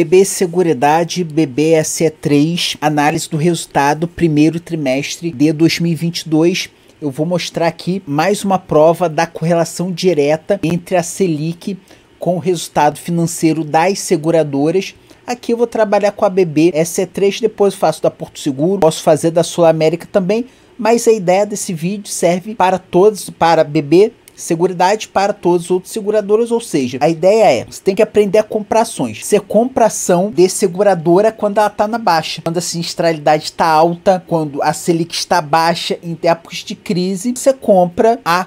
BB Seguridade BBSE3, análise do resultado primeiro trimestre de 2022. Eu vou mostrar aqui mais uma prova da correlação direta entre a Selic com o resultado financeiro das seguradoras. Aqui eu vou trabalhar com a BBSE3, depois faço da Porto Seguro, posso fazer da Sul América também, mas a ideia desse vídeo serve para todos, para BB Seguridade para todos os outros seguradores, ou seja, a ideia é, você tem que aprender a comprar ações. Você compra ação de seguradora quando ela está na baixa, quando a sinistralidade está alta, quando a Selic está baixa, em tempos de crise, você compra a,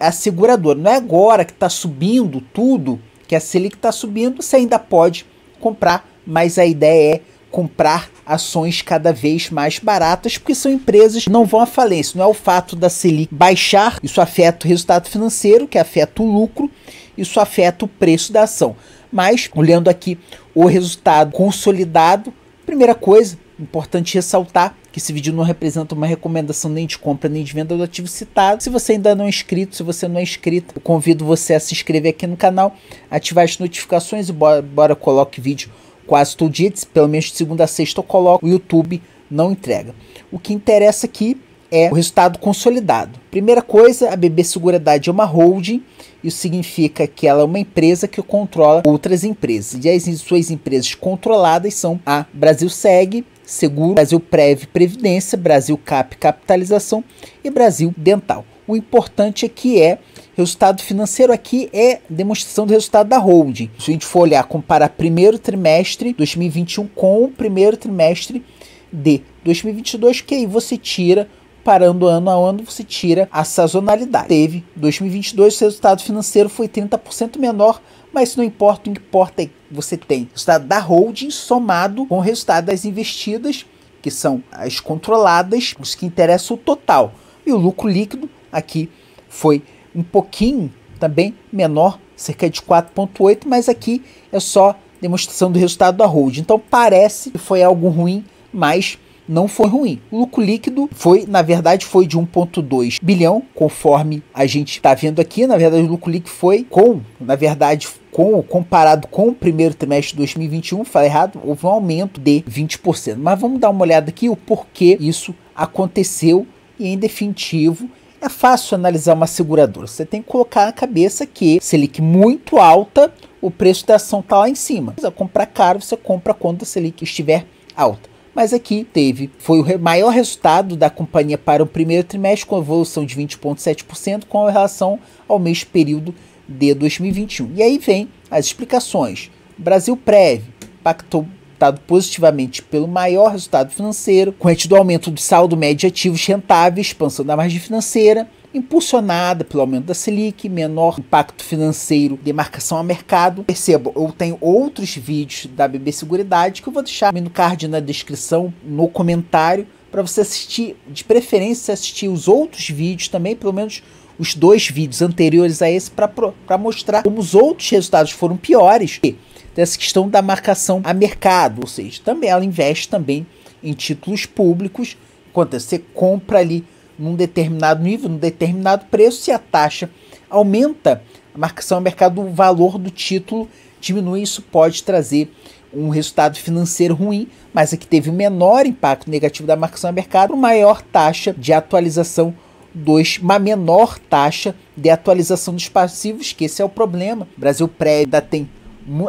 a seguradora. Não é agora que está subindo tudo, que a Selic está subindo, você ainda pode comprar, mas a ideia é comprar ações cada vez mais baratas, porque são empresas que não vão à falência. Não é o fato da Selic baixar, isso afeta o resultado financeiro, que afeta o lucro, isso afeta o preço da ação. Mas, olhando aqui o resultado consolidado, primeira coisa, importante ressaltar que esse vídeo não representa uma recomendação nem de compra nem de venda do ativo citado. Se você ainda não é inscrito, se você não é inscrito, eu convido você a se inscrever aqui no canal, ativar as notificações e bora, bora coloque vídeo quase todo dia, pelo menos de segunda a sexta eu coloco, o YouTube não entrega. O que interessa aqui é o resultado consolidado. Primeira coisa, a BB Seguridade é uma holding, isso significa que ela é uma empresa que controla outras empresas. E as suas empresas controladas são a Brasil Seg, Seguro, Brasil Prev Previdência, Brasil Cap Capitalização e Brasil Dental. O importante é que é resultado financeiro aqui é demonstração do resultado da holding. Se a gente for olhar, comparar primeiro trimestre 2021 com o primeiro trimestre de 2022, que aí você tira parando ano a ano, você tira a sazonalidade. Teve 2022, o resultado financeiro foi 30% menor, mas não importa, o que importa é que você tem o resultado da holding somado com o resultado das investidas, que são as controladas, os que interessam o total. E o lucro líquido Aqui foi um pouquinho também menor, cerca de 4,8, mas aqui é só demonstração do resultado da hold. Então parece que foi algo ruim, mas não foi ruim. O lucro líquido foi, na verdade, foi de 1,2 bilhão, conforme a gente está vendo aqui. Na verdade, o lucro líquido foi com, na verdade, com, comparado com o primeiro trimestre de 2021, falei errado, houve um aumento de 20%. Mas vamos dar uma olhada aqui o porquê isso aconteceu e, em definitivo, é fácil analisar uma seguradora. Você tem que colocar na cabeça que Selic muito alta, o preço da ação está lá em cima. Se você comprar caro, você compra quando a Selic estiver alta. Mas aqui teve, foi o maior resultado da companhia para o primeiro trimestre, com evolução de 20,7% com relação ao mês período de 2021. E aí vem as explicações. Brasil Prev pactou impactado positivamente pelo maior resultado financeiro, corrente do aumento do saldo médio de ativos rentáveis, expansão da margem financeira, impulsionada pelo aumento da Selic, menor impacto financeiro, demarcação a mercado. percebo eu tenho outros vídeos da BB Seguridade que eu vou deixar no card na descrição, no comentário, para você assistir, de preferência assistir os outros vídeos também, pelo menos os dois vídeos anteriores a esse, para mostrar como os outros resultados foram piores. E, dessa questão da marcação a mercado, ou seja, também ela investe também em títulos públicos, quando é você compra ali num determinado nível, num determinado preço, se a taxa aumenta, a marcação a mercado, o valor do título diminui, isso pode trazer um resultado financeiro ruim, mas aqui é teve o menor impacto negativo da marcação a mercado, maior taxa de atualização dos, uma menor taxa de atualização dos passivos, que esse é o problema. O Brasil pré ainda tem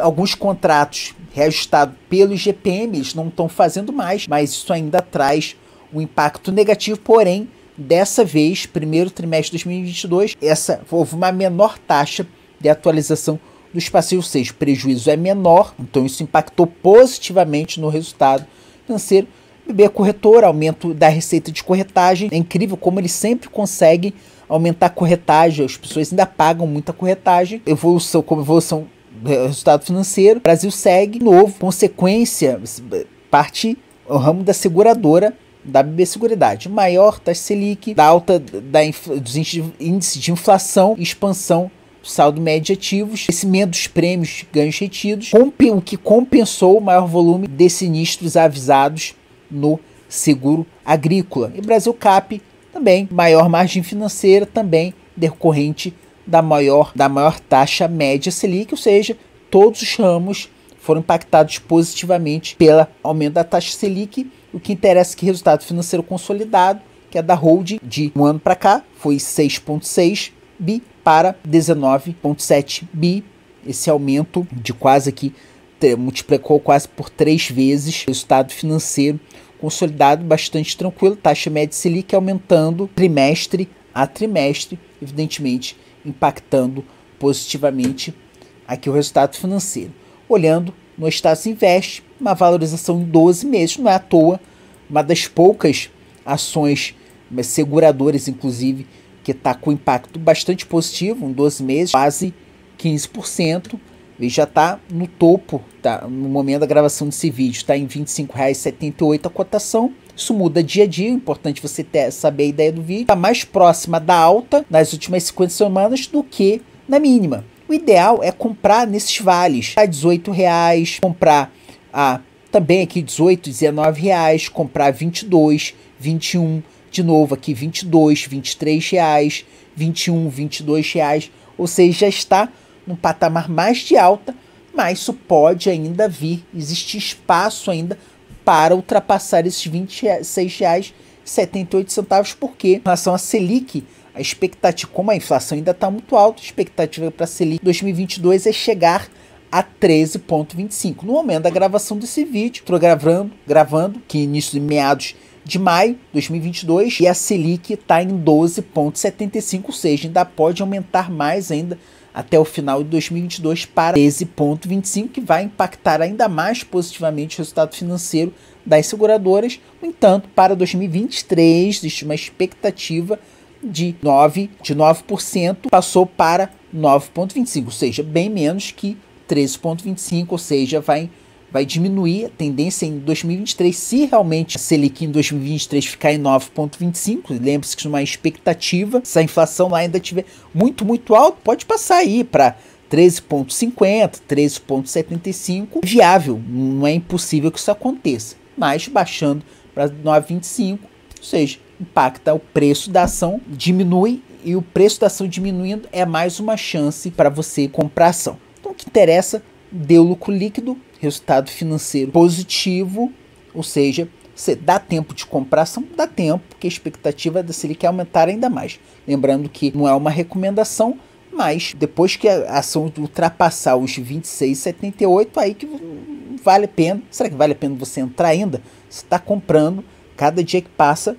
alguns contratos reajustados pelos GPMs eles não estão fazendo mais, mas isso ainda traz um impacto negativo, porém, dessa vez, primeiro trimestre de 2022, essa, houve uma menor taxa de atualização dos passivos, ou seja, o prejuízo é menor, então isso impactou positivamente no resultado financeiro. BB corretor aumento da receita de corretagem. É incrível como ele sempre consegue aumentar a corretagem, as pessoas ainda pagam muita corretagem. Evolução, como evolução é, resultado financeiro. O Brasil segue novo, consequência, parte o ramo da seguradora da BB Seguridade, maior taxa Selic, da alta da dos índices de inflação e expansão do saldo médio de ativos, crescimento dos prêmios de ganhos retidos, o que compensou o maior volume de sinistros avisados no seguro agrícola. E Brasil Cap também, maior margem financeira também decorrente da maior, da maior taxa média Selic, ou seja, todos os ramos foram impactados positivamente pelo aumento da taxa Selic, o que interessa é que resultado financeiro consolidado, que é da hold de um ano para cá, foi 6,6 bi para 19,7 bi. Esse aumento de quase que multiplicou quase por três vezes o resultado financeiro consolidado bastante tranquilo, taxa média Selic aumentando trimestre a trimestre, evidentemente impactando positivamente aqui o resultado financeiro. Olhando no Status Invest, uma valorização em 12 meses, não é à toa, uma das poucas ações eh, seguradoras, inclusive, que está com impacto bastante positivo, em 12 meses, quase 15%, e já está no topo, tá, no momento da gravação desse vídeo, está em R$ 25,78 a cotação, isso muda dia a dia, é importante você ter, saber a ideia do vídeo. Está mais próxima da alta nas últimas 50 semanas do que na mínima. O ideal é comprar nesses vales, a tá 18 reais, comprar a ah, também aqui 18, 19 reais, comprar 22, 21, de novo aqui 22, 23 reais, 21, 22 reais, ou seja, já está num patamar mais de alta, mas isso pode ainda vir, existe espaço ainda para ultrapassar esses R$ 26,78, porque em relação à Selic, a expectativa, como a inflação ainda está muito alta, a expectativa para a Selic 2022 é chegar a 13,25. No momento da gravação desse vídeo, estou gravando, gravando, que é início de meados de maio de 2022, e a Selic está em 12,75, ou seja, ainda pode aumentar mais ainda até o final de 2022 para 13,25, que vai impactar ainda mais positivamente o resultado financeiro das seguradoras. No entanto, para 2023, existe uma expectativa de 9%, de 9% passou para 9,25%, ou seja, bem menos que 13,25%, ou seja, vai vai diminuir a tendência em 2023, se realmente a Selic em 2023 ficar em 9,25, lembre-se que é uma expectativa, se a inflação lá ainda estiver muito, muito alta, pode passar aí para 13,50, 13,75, viável, não é impossível que isso aconteça, mas baixando para 9,25, ou seja, impacta o preço da ação, diminui e o preço da ação diminuindo é mais uma chance para você comprar ação. Então, o que interessa, deu lucro líquido, resultado financeiro positivo, ou seja, você dá tempo de comprar, são dá tempo, porque a expectativa é da Selic é aumentar ainda mais. Lembrando que não é uma recomendação, mas depois que a ação ultrapassar os 26,78, aí que vale a pena. Será que vale a pena você entrar ainda? Você está comprando, cada dia que passa,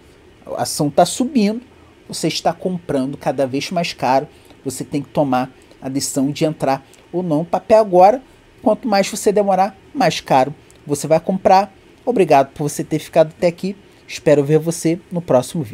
a ação está subindo, você está comprando cada vez mais caro, você tem que tomar a decisão de entrar ou não. O papel agora Quanto mais você demorar, mais caro você vai comprar. Obrigado por você ter ficado até aqui. Espero ver você no próximo vídeo.